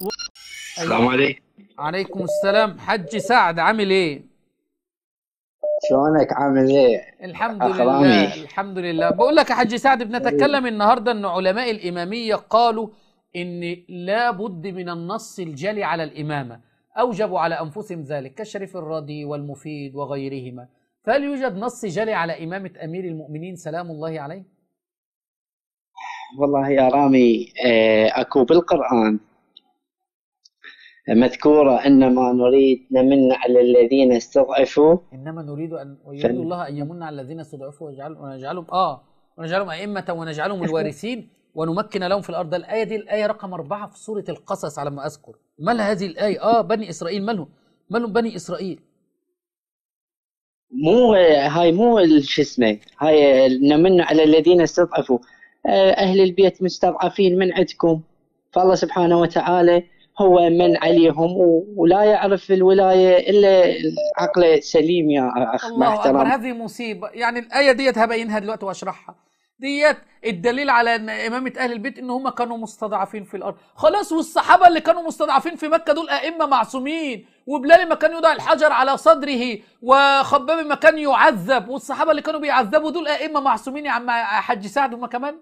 و... أيوة. السلام عليكم عليكم السلام حج سعد عامل ايه؟ شلونك عامل ايه؟ الحمد أخرامي. لله الحمد لله بقول لك يا حج سعد بنتكلم أيوة. النهارده ان علماء الاماميه قالوا ان لا بد من النص الجلي على الامامه اوجبوا على انفسهم ذلك كالشريف الرضي والمفيد وغيرهما فهل يوجد نص جلي على امامه امير المؤمنين سلام الله عليه؟ والله يا رامي آه، اكو بالقران مذكورة إنما نريد نمن على الذين استضعفوا إنما نريد أن يريد الله أن يمن على الذين استضعفوا ويجعلهم ونجعلهم آه ونجعلهم أئمة ونجعلهم الوارثين ونمكن لهم في الأرض الآية دي الآية رقم أربعة في سورة القصص على ما أذكر ما هذه الآية آه بني إسرائيل مالهم مالهم بني إسرائيل مو هاي مو شو اسمه هاي نمن على الذين استضعفوا آه، أهل البيت مستضعفين من عندكم فالله سبحانه وتعالى هو من عليهم ولا يعرف الولايه الا عقله سليم يا اخ الله اكبر هذه مصيبه يعني الايه ديت هبينها دلوقتي واشرحها ديت الدليل على ان امامه اهل البيت ان هم كانوا مستضعفين في الارض خلاص والصحابه اللي كانوا مستضعفين في مكه دول ائمه معصومين وبلال ما كان يوضع الحجر على صدره وخباب ما كان يعذب والصحابه اللي كانوا بيعذبوا دول ائمه معصومين يا عم حج سعد هم كمان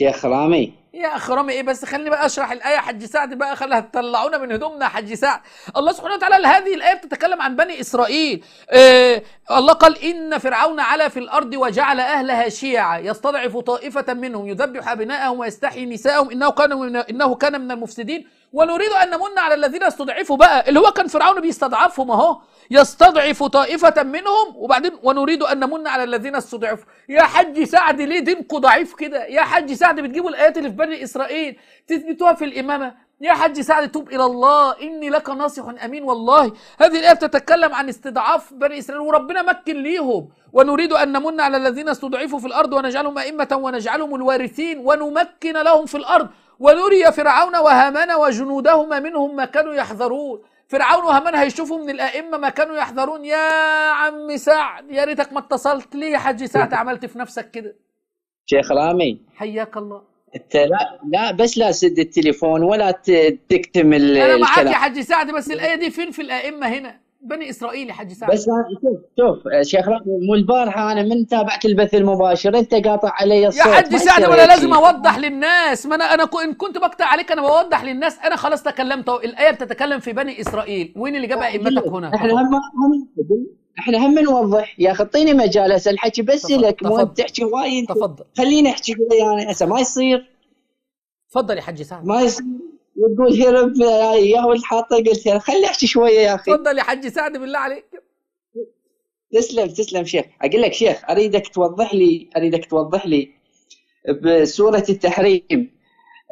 يا خرامي يا خرامي ايه بس خليني بقى اشرح الايه حج سعد بقى خليها تطلعونا من هدومنا حج سعد الله سبحانه وتعالى هذه الايه بتتكلم عن بني اسرائيل إيه الله قال ان فرعون علا في الارض وجعل اهلها شيعا يستضعف طائفه منهم يذبح ابناءهم ويستحيي نساءهم انه كان من انه كان من المفسدين ونريد أن نمن على الذين استضعفوا بقى اللي هو كان فرعون بيستضعفهم أهو يستضعف طائفة منهم وبعدين ونريد أن نمن على الذين استضعفوا يا حج سعد ليه دينكم ضعيف كده يا حج سعد بتجيبوا الآيات اللي في بني إسرائيل تثبتوها في الإمامة يا حج سعد توب إلى الله إني لك ناصح أمين والله هذه الآية بتتكلم عن استضعاف بني إسرائيل وربنا مكن ليهم ونريد أن نمن على الذين استضعفوا في الأرض ونجعلهم أئمة ونجعلهم الوارثين ونمكن لهم في الأرض ونري فرعون وهامان وجنودهما منهم ما كانوا يحذرون فرعون وهامان هيشوفوا من الائمه ما كانوا يحذرون يا عم سعد يا ريتك ما اتصلت ليه يا حجي سعد عملت في نفسك كده شيخ رامي حياك الله انت لا لا بس لا تسد التليفون ولا تكتم الكلام انا معاك يا حجي سعد بس الايه دي فين في الائمه هنا بني اسرائيل حجي سعد بس شوف شوف شيخ مو البارحه انا من تابعت البث المباشر انت قاطع علي الصوت يا حجي سعد انا لازم اوضح للناس ما انا انا ان كنت بقطع عليك انا بوضح للناس انا خلاص تكلمت الايه بتتكلم في بني اسرائيل وين اللي جاب ائمتك آه، هنا؟ احنا هم احنا هم نوضح يا خطيني مجال هسه الحكي بس لك مو تحكي وايد تفضل خليني احكي وياي انا هسه ما يصير تفضل يا حجي سعد ما يصير وتقول يا رب يا ولد حاطه قلت لها خلي احكي شويه يا اخي تفضل يا حجي سعد بالله عليك تسلم تسلم شيخ اقول لك شيخ اريدك توضح لي اريدك توضح لي بسوره التحريم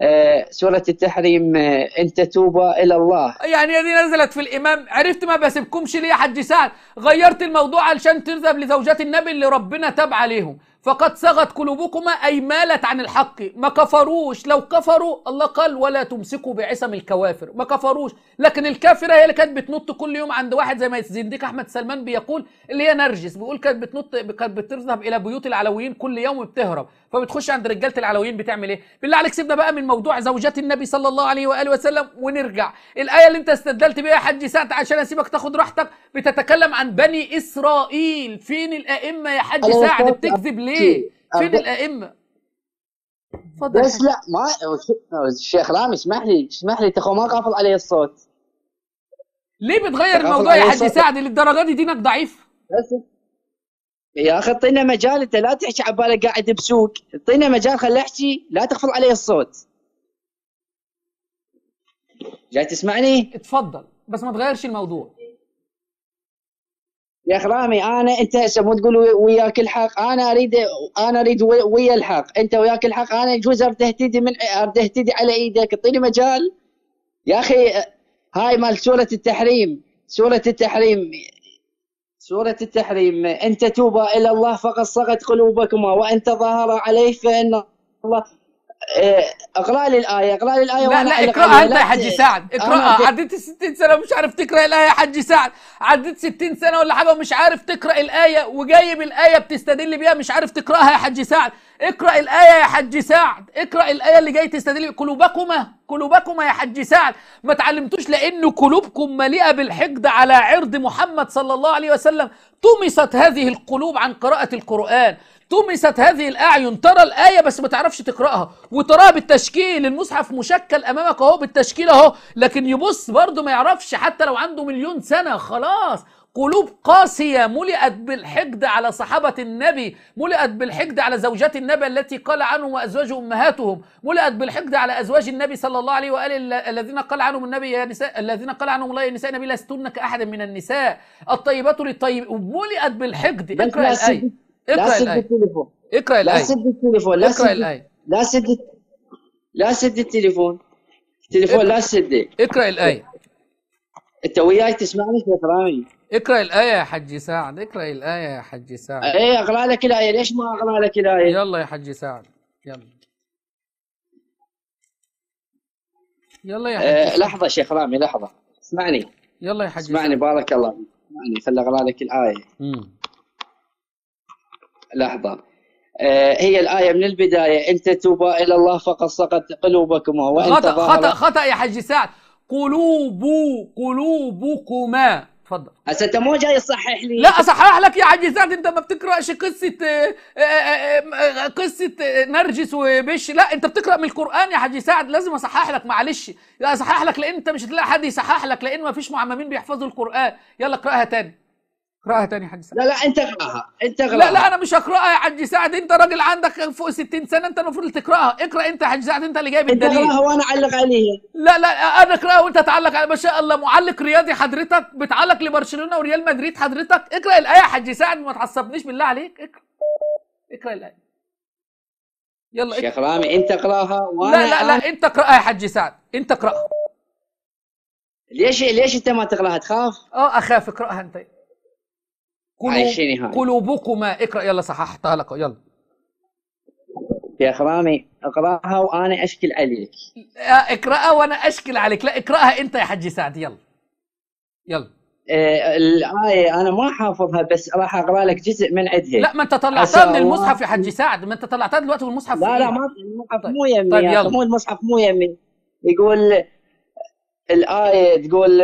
آه، سورة التحريم آه، أن تتوبا إلى الله يعني هذه نزلت في الإمام عرفت ما بسيبكمش ليه يا حج سعد غيرت الموضوع علشان تذهب لزوجات النبي اللي ربنا تاب عليهم فقد صغت قلوبكما أي مالت عن الحق ما كفروش لو كفروا الله قال ولا تمسكوا بعصم الكوافر ما كفروش لكن الكافرة هي اللي كانت بتنط كل يوم عند واحد زي ما الزنديق أحمد سلمان بيقول اللي هي نرجس بيقول كانت بتنط كانت بتذهب إلى بيوت العلويين كل يوم وبتهرب فبتخش عند رجالة العلويين بتعمل إيه بالله عليك سيبنا بقى من موضوع زوجات النبي صلى الله عليه وآله وسلم ونرجع الآية اللي أنت استدلت بيها يا حج سعد عشان أسيبك تاخد راحتك بتتكلم عن بني إسرائيل فين الأئمة يا حج سعد بتكذب ليه ليه؟ فين الائمه؟ تفضل بس لا ما الشيخ رامي اسمح لي اسمح لي تخو ما قافل عليه الصوت ليه بتغير الموضوع يا حد سعد للدرجه دي دينك ضعيف؟ بس يا اخي اعطينا مجال انت لا تحكي عبالك قاعد بسوق اعطينا مجال خلي احكي لا تخفض علي الصوت جاي تسمعني؟ اتفضل بس ما تغيرش الموضوع يا اخرامي انا انت هسه مو تقول وياك الحق انا اريد انا اريد ويا الحق انت وياك الحق انا يجوز ارد اهتدي من ارد اهتدي على ايدك اعطيني مجال يا اخي هاي مال سوره التحريم سوره التحريم سورة التحريم أن تتوبا إلى الله فقد صغت قلوبكما وأن تظاهرا عليه فإن الله إيه، اقرا لي الايه اقرا لي الايه لا لا اقراها انت يا حجي سعد اقراها عديت ال 60 سنه ومش عارف تقرا الايه يا حجي سعد عديت 60 سنه ولا حاجه ومش عارف تقرا الايه وجايب الايه بتستدل بيها مش عارف تقراها يا حجي سعد اقرا الايه يا حجي سعد اقرا الايه اللي جاي تستدل قلوبكما قلوبكما يا حجي سعد ما تعلمتوش لان قلوبكم مليئه بالحقد على عرض محمد صلى الله عليه وسلم طمست هذه القلوب عن قراءه القران طمست هذه الأعين ترى الآية بس ما تعرفش تقرأها وتراها بالتشكيل المصحف مشكل أمامك أهو بالتشكيل أهو لكن يبص برضه ما يعرفش حتى لو عنده مليون سنة خلاص قلوب قاسية ملئت بالحقد على صحابة النبي ملئت بالحقد على زوجات النبي التي قال عنهم وأزواج أمهاتهم ملئت بالحقد على أزواج النبي صلى الله عليه وآله الذين قال عنهم النبي يا نساء الذين قال عنهم الله يا نساء النبي لستنك كأحد من النساء الطيبات للطيب ملئت بالحقد اقرأ الآية اقرا لا سد التليفون اقرا الآية لا سد التليفون لا اقرا الآية لا سد لا سد التليفون التليفون لا سد اقرا الآية انت وياي تسمعني يا كرامي اقرا الآية يا حجي سعد اقرا الآية يا حجي سعد ايه اقرا لك الآية ليش ما اقرا لك الآية يلا يا حجي سعد يلا يلا يا حجي أه لحظة شيخ رامي لحظة اسمعني يلا يا حجي اسمعني بارك الله اسمعني خليني اقرا لك الآية امم لحظه آه، هي الآية من البداية أنت توبا إلى الله فقد سقطت قلوبكما وأنت خطأ خطأ خطأ يا حجي سعد قلوب قلوبكما تفضل هسه انت مو جاي تصحح لي لا اصحح لك يا حجي سعد انت ما بتقراش قصه آه، آه، قصه نرجس وبش لا انت بتقرا من القران يا حجي سعد لازم اصحح لك معلش لا اصحح لك لان انت مش هتلاقي حد يصحح لك لان ما فيش معممين بيحفظوا القران يلا اقراها تاني اقراها تاني حاج سعد لا لا انت اقراها انت اقراها لا لا انا مش هقراها يا حاج سعد انت راجل عندك فوق 60 سنه انت المفروض تقراها اقرا انت يا حاج سعد انت اللي جايب الدليل اقراها وانا اعلق عليها لا لا انا اقراها وانت تعلق على ما شاء الله معلق رياضي حضرتك بتعلق لبرشلونه وريال مدريد حضرتك اقرا الايه يا حاج سعد ما تعصبنيش بالله عليك اقرا اقرا الايه يلا شيخ رامي انت اقراها وانا لا لا لا انت اقراها يا حاج سعد انت اقراها ليش ليش انت ما تقراها تخاف؟ اه اخاف اقراها انت عايشينها قلوبكما اقرا يلا صححتها لك يلا يا اخرامي اقراها وانا اشكل عليك آه، اقراها وانا اشكل عليك لا اقراها انت يا حجي سعد يلا يلا آه الآية أنا ما حافظها بس راح أقرأ لك جزء من عندها لا ما أنت طلعتها من المصحف يا حجي سعد ما أنت طلعتها دلوقتي من المصحف لا لا إيه؟ ما المصحف مو طيب، يمي طيب يلا. مو المصحف مو يمي يقول الآية تقول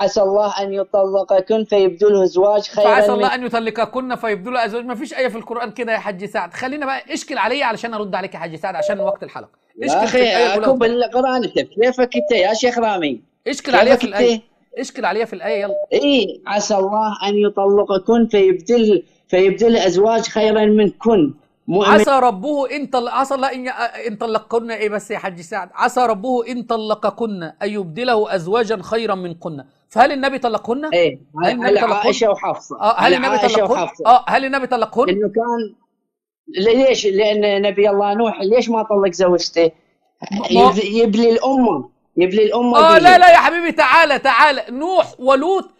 عسى الله أن يطلقكن فيبدو له زواج خيرا فعسى الله أن يطلقكن فيبدو له أزواج ما فيش آية في القرآن كده يا حجي سعد خلينا بقى اشكل عليا علشان أرد عليك يا حجي سعد عشان وقت الحلقة اشكل يا أخي أكو بالقرآن كيفك أنت يا شيخ رامي اشكل عليا في الآية اشكل عليا في الآية يلا إيه عسى الله أن يطلقكن فيبدل فيبدل أزواج خيرا منكن مؤمن. عسى ربه ان طلق عسى الله ان ان طلقكن ايه بس يا حاج سعد عسى ربه ان طلقكن ان يبدله ازواجا خيرا منكن فهل النبي طلقهن؟ ايه هل النبي طلقهن؟ عائشه وحفصه اه هل النبي طلقهن؟ اه هل النبي طلقهن؟ انه كان ليش؟ لان نبي الله نوح ليش ما طلق زوجته؟ يبلي الامه يبلي الامه اه لا لا يا حبيبي تعالى تعالى نوح ولوط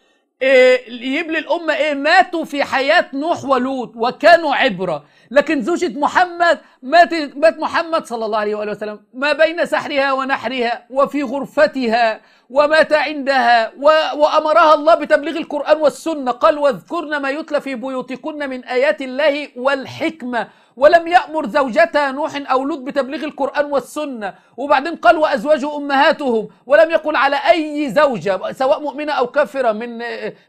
إيه، يبلي الأمة إيه ماتوا في حياة نوح ولوط وكانوا عبرة لكن زوجة محمد مات, مات محمد صلى الله عليه وآله وسلم ما بين سحرها ونحرها وفي غرفتها ومات عندها وأمرها الله بتبليغ القرآن والسنة قال واذكرن ما يتلى في بيوتكن من آيات الله والحكمة ولم يأمر زوجتا نوح أو لوط بتبليغ القرآن والسنة وبعدين قال وأزواجه أمهاتهم ولم يقل على أي زوجة سواء مؤمنة أو كافرة من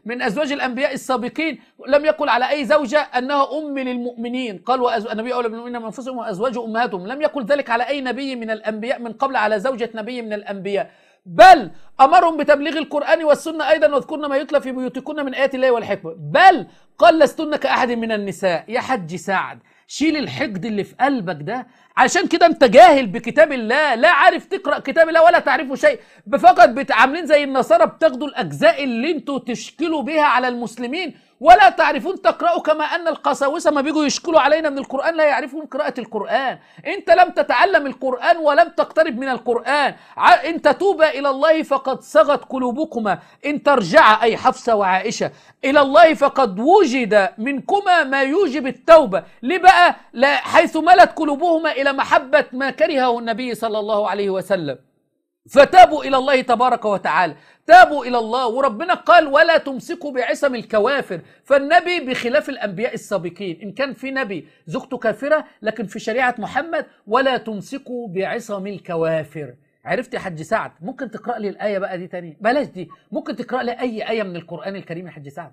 من أزواج الأنبياء السابقين لم يقل على أي زوجة أنها أم للمؤمنين قال النبي أولى بالمؤمنين من أنفسهم وأزواجه أمهاتهم لم يقل ذلك على أي نبي من الأنبياء من قبل على زوجة نبي من الأنبياء بل امرهم بتبليغ القران والسنه ايضا واذكرن ما يتلى في بيوتكن من ايات الله والحكمه بل قال لستن كاحد من النساء يا حج سعد شيل الحقد اللي في قلبك ده عشان كده انت جاهل بكتاب الله لا عارف تقرا كتاب الله ولا تعرفه شيء فقط عاملين زي النصارى بتاخدوا الاجزاء اللي انتوا تشكلوا بها على المسلمين ولا تعرفون تقرأوا كما أن القساوسة ما بيجوا يشكلوا علينا من القرآن لا يعرفون قراءة القرآن أنت لم تتعلم القرآن ولم تقترب من القرآن إن تتوبا إلى الله فقد صغت قلوبكما إن ترجع أي حفصة وعائشة إلى الله فقد وجد منكما ما يوجب التوبة ليه بقى حيث ملت قلوبهما إلى محبة ما كرهه النبي صلى الله عليه وسلم فتابوا إلى الله تبارك وتعالى تابوا إلى الله وربنا قال ولا تمسكوا بعصم الكوافر فالنبي بخلاف الأنبياء السابقين إن كان في نبي زوجته كافرة لكن في شريعة محمد ولا تمسكوا بعصم الكوافر عرفت يا حج سعد ممكن تقرأ لي الآية بقى دي تاني بلاش دي ممكن تقرأ لي أي آية من القرآن الكريم يا حج سعد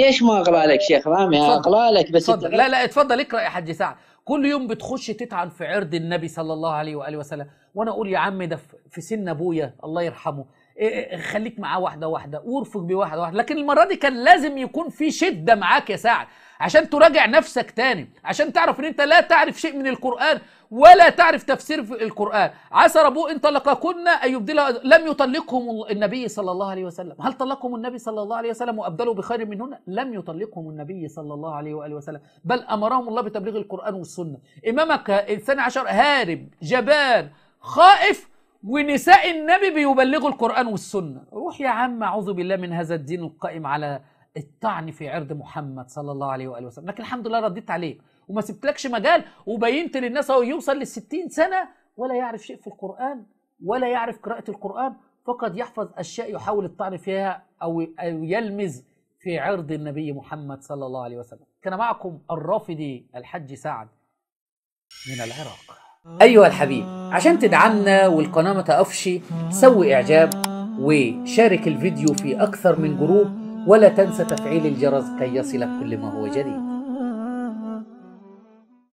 ليش ما اقرا لك شيخ رامي اقرا لك بس اتفضل. لا لا اتفضل اقرا يا حج سعد كل يوم بتخش تطعن في عرض النبي صلى الله عليه واله وسلم وانا اقول يا عم ده في سن ابويا الله يرحمه إيه- إيه، إيه، خليك معاه واحده واحده وارفق بيه واحده واحده لكن المره دي كان لازم يكون في شده معاك يا سعد عشان تراجع نفسك تاني عشان تعرف ان انت لا تعرف شيء من القران ولا تعرف تفسير في القرآن عسى ربو إن طلقكن أن يبدلها لم يطلقهم النبي صلى الله عليه وسلم هل طلقهم النبي صلى الله عليه وسلم وأبدلوا بخير منهن لم يطلقهم النبي صلى الله عليه وآله وسلم بل أمرهم الله بتبليغ القرآن والسنة إمامك الثاني عشر هارب جبان خائف ونساء النبي بيبلغوا القرآن والسنة روح يا عم أعوذ بالله من هذا الدين القائم على الطعن في عرض محمد صلى الله عليه وآله وسلم لكن الحمد لله رديت عليه وما سبتلكش مجال وبينت للناس اهو يوصل لل 60 سنه ولا يعرف شيء في القران ولا يعرف قراءه القران فقد يحفظ اشياء يحاول الطعن فيها او او يلمز في عرض النبي محمد صلى الله عليه وسلم كان معكم الرافدي الحج سعد من العراق ايها الحبيب عشان تدعمنا والقناه ما تقفش سوي اعجاب وشارك الفيديو في اكثر من جروب ولا تنسى تفعيل الجرس كي يصلك كل ما هو جديد